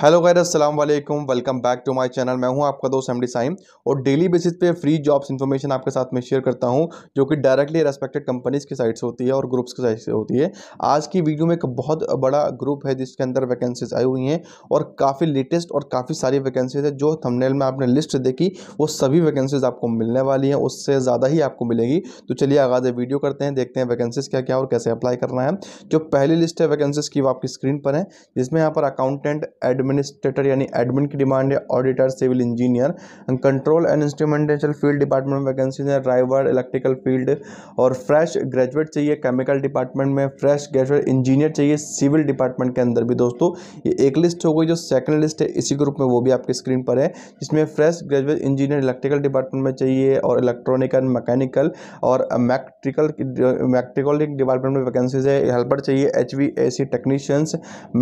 hello गैर अस्सलाम वालेकुम welcome back to my channel मैं हूं आपका दोस्त एमडी साइम और डेली बेसिस पे फ्री जॉब्स इन्फॉर्मेशन आपके साथ में शेयर करता हूं जो कि डायरेक्टली रेस्पेक्टेड कंपनीज की साइट से होती है और ग्रुप्स की साइट से होती है आज की वीडियो में एक बहुत बड़ा ग्रुप है जिसके अंदर वैकेंसीज आई हुई हैं और काफ़ी लेटेस्ट और काफ़ी सारी वैकेंसीज है जो थमनेल में आपने लिस्ट देखी वो सभी वैकेंसीज आपको मिलने वाली हैं उससे ज़्यादा ही आपको मिलेगी तो चलिए आगाज़ वीडियो करते हैं देखते हैं वैकेंसीज क्या क्या और कैसे अप्लाई करना है जो पहली लिस्ट है वैकेंसीज की वो आपकी स्क्रीन पर है जिसमें यहाँ पर अकाउंटेंट एड एडमिनिस्ट्रेटर यानी एडमिन की डिमांड है auditor civil engineer control and instrumentation field department में है ड्राइवर इलेक्ट्रिकल फील्ड और फ्रेश ग्रेजुएट चाहिए केमिकल डिपार्टमेंट में फ्रेश ग्रेजुएट इंजीनियर चाहिए सिविल डिपार्टमेंट के अंदर भी दोस्तों ये एक लिस्ट हो गई जो सेकंड लिस्ट है इसी ग्रुप में वो भी आपकी स्क्रीन पर है जिसमें fresh graduate engineer electrical department में चाहिए और इलेक्ट्रॉनिक एंड मैकेनिकल और मैक्ट्रिकल मैक्ट्रिकल डिपार्टमेंट में वैकेंसीज है हेल्पर चाहिए H V A C technicians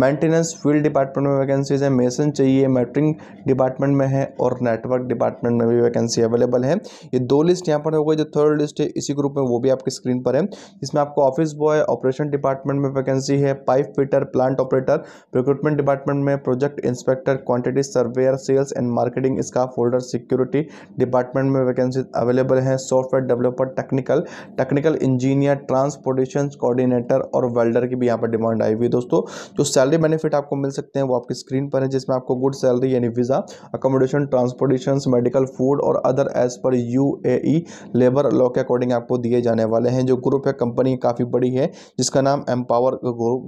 maintenance field department में वैकेंसी वैकेंसीज़ हैं मेसन चाहिए मैट्रिंग डिपार्टमेंट में है और नेटवर्क डिपार्टमेंट में भी वैकेंसी अवेलेबल है ये दो लिस्ट यहाँ पर हो गई जो थर्ड लिस्ट है इसी ग्रुप में वो भी आपकी स्क्रीन पर है इसमें आपको ऑफिस बॉय ऑपरेशन डिपार्टमेंट में वैकेंसी है pipe fitter plant operator recruitment department में project inspector quantity surveyor sales and marketing scaffolder security department में वैकेंसी अवेलेबल है software developer technical technical engineer transportation coordinator और welder की भी यहाँ पर डिमांड आई हुई है दोस्तों जो सैलरी बेनिफिट आपको मिल सकते हैं वो आपकी स्क्रीन स्क्रीन पर है जिसमें आपको गुड सैलरी यानी visa accommodation transportation medical food और other as per you labour law के अकॉर्डिंग आपको दिए जाने वाले हैं जो ग्रुप है कंपनी काफ़ी बड़ी है जिसका नाम एम्पावर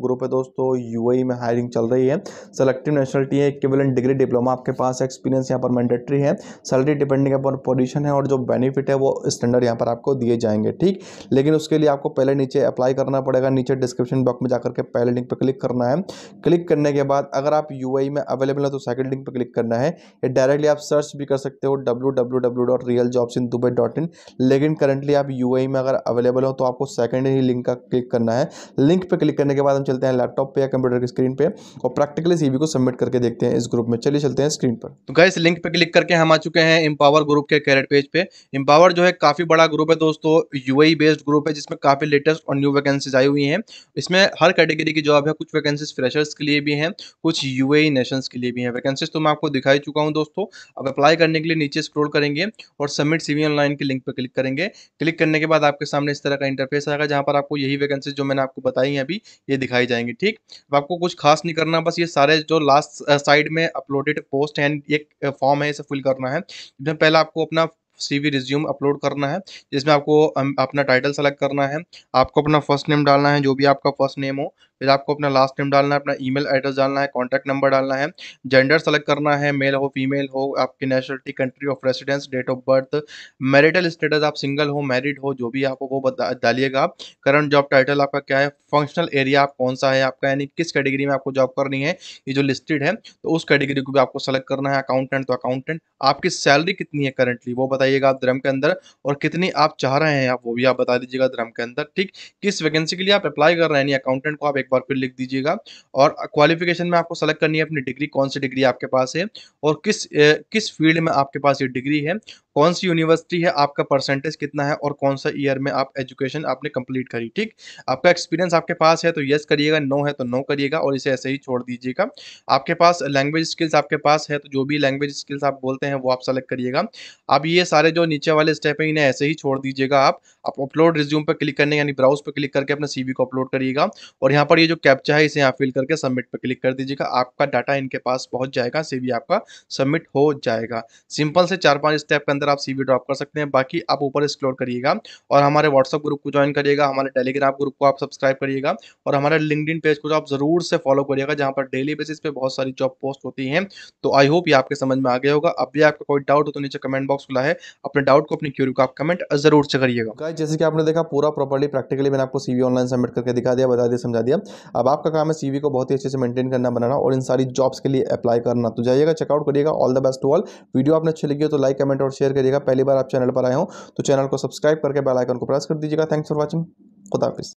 ग्रुप है दोस्तों यू e में हायरिंग चल रही है सेलेक्टिव नेशनलिटी है इक्विवेलेंट डिग्री डिप्लोमा आपके पास एक्सपीरियंस यहाँ पर मैंडेटरी है सैलरी डिपेंडिंग अपन पोजिशन है और जो बेनिफिट है वो स्टैंडर्ड यहाँ पर आपको दिए जाएंगे ठीक लेकिन उसके लिए आपको पहले नीचे अप्लाई करना पड़ेगा नीचे डिस्क्रिप्शन बॉक्स में जाकर के पहले लिंक पर क्लिक करना है क्लिक करने के बाद अगर आप यू मुंबई में अवेलेबल है तो सेकंड लिंक पर क्लिक करना है या डायरेक्टली आप सर्च भी कर सकते हो W W W dot real jobs in Dubai dot in लेकिन करंटली आप यू e में अगर अवेलेबल हो तो आपको सेकंड ही लिंक का क्लिक करना है लिंक पर क्लिक करने के बाद हम चलते हैं लैपटॉप पर या कंप्यूटर की स्क्रीन पर और प्रैक्टिकली सी को सबमिट करके देखते हैं इस ग्रुप में चलिए चलते हैं स्क्रीन पर तो गए लिंक पर क्लिक करके हम आ चुके हैं इम्पावर ग्रुप के कैरेट पेज पे इम्पावर जो है काफ़ी बड़ा ग्रुप है दोस्तों यूएई बेस्ड ग्रुप है जिसमें काफ़ी लेटेस्ट और न्यू वैकेंसीज आई हुई हैं इसमें हर कैटेगरी की जॉब है कुछ वैकेंसीज फ्रेशर्स के लिए भी हैं कुछ यूएई नेशंस के लिए भी है वैकेंसीज तो मैं आपको दिखाई चुका हूँ दोस्तों अब अप्लाई करने के लिए नीचे स्क्रॉल करेंगे और सबमिट सीवी ऑनलाइन के लिंक पर क्लिक करेंगे क्लिक करने के बाद आपके सामने इस तरह का इंटरफेस आएगा जहाँ पर आपको यही वैकेंसीज जो मैंने आपको बताई है अभी ये दिखाई जाएंगे ठीक अब आपको कुछ खास नहीं करना बस ये सारे जो लास्ट साइड में अपलोडेड पोस्ट एंड एक फॉर्म है इसे फिल करना है जिसमें पहले आपको अपना सीवी रिज्यूम अपलोड करना है जिसमें आपको अपना टाइटल सेलेक्ट करना है आपको अपना फर्स्ट नेम डालना है जो भी आपका फर्स्ट नेम हो फिर आपको अपना लास्ट नेम डालना है अपना ईमेल एड्रेस डालना है कॉन्टैक्ट नंबर डालना है जेंडर सेलेक्ट करना है मेल हो फीमेल हो आपकी nationality country of residence date of birth marital status आप सिंगल हो मैरिड हो जो भी आपको वो डालिएगा आप करंट जॉब टाइटल आपका क्या है फंक्शनल एरिया आप कौन सा है आपका यानी किस कैटेगरी में आपको जॉब करनी है ये जो लिस्टेड है तो उस कैटेगरी को भी आपको सेलेक्ट करना है अकाउंटेंट तो अकाउंटेंट आपकी सैलरी कितनी है करंटली वो बताइएगा आप धर्म के अंदर और कितनी आप चाह रहे हैं आप वो भी आप बता दीजिएगा धर्म के अंदर ठीक किस वैकेंसी के लिए आप अप्लाई कर रहे हैं यानी अकाउंटेंट को आप एक बार फिर लिख दीजिएगा और क्वालिफिकेशन में आपको सेलेक्ट करनी है अपनी डिग्री कौन सी डिग्री आपके पास है और किस ए, किस फील्ड में आपके पास ये डिग्री है कौन सी यूनिवर्सिटी है आपका परसेंटेज कितना है और कौन सा ईयर में आप एजुकेशन आपने कंप्लीट करी ठीक आपका एक्सपीरियंस आपके पास है तो येस करिएगा नो है तो नो करिएगा और इसे ऐसे ही छोड़ दीजिएगा आपके पास लैंग्वेज स्किल्स आपके पास है तो जो भी लैंग्वेज स्किल्स आप बोलते हैं वो आप सेलेक्ट करिएगा अब ये सारे जो नीचे वाले स्टेप है इन्हें ऐसे ही छोड़ दीजिएगा आप अपलोड रिज्यूम पर क्लिक करने यानी ब्राउज पर क्लिक करके अपने सी को अपलोड करिएगा और यहाँ पर ये जो कैप्चा है इसे यहाँ फिल करके सबमिट पर क्लिक कर दीजिएगा आपका डाटा इनके पास पहुँच जाएगा सी आपका सबमिट हो जाएगा सिंपल से चार पाँच स्टेप के अंदर अंदर आप सीवी ड्रॉप कर सकते हैं बाकी आप ऊपर एक्सप्लोर करिएगा और हमारे व्हाट्सअप ग्रुप को ज्वाइन करिएगा हमारे टेलीग्राम ग्रुप को आप सब्सक्राइब करिएगा और हमारे लिंकड पेज को तो आप जरूर से फॉलो करिएगा जहाँ पर डेली बेसिस पे बहुत सारी जॉब पोस्ट होती है तो आई होप ये आपके समझ में आ गया होगा अब भी आपका कोई डाउट हो तो नीचे कमेंट बॉक्स खुला है अपने डाउट को अपनी क्यूरी को आप कमेंट जरूर से करिएगा जैसे कि आपने देखा पूरा प्रॉपर्ली प्रैक्टिकली मैंने आपको सीवी ऑनलाइन सबमिट करके दिखा दिया बता दिया समझा दिया अब आपका काम है सीवी को बहुत ही अच्छे से मेंटेन करना बनाना और इन सारी जॉब्स के लिए अप्लाई करना तो जाइएगा चेकआउट करिएगा all the best to all video आपने अच्छी लगी हो तो लाइक कमेंट और शेयर करिएगा पहली बार आप चैनल पर आए हो तो चैनल को सब्सक्राइब करके बेलाइकन को प्रेस कर दीजिएगा थैंक्स फॉर वॉचिंग खुदाफिस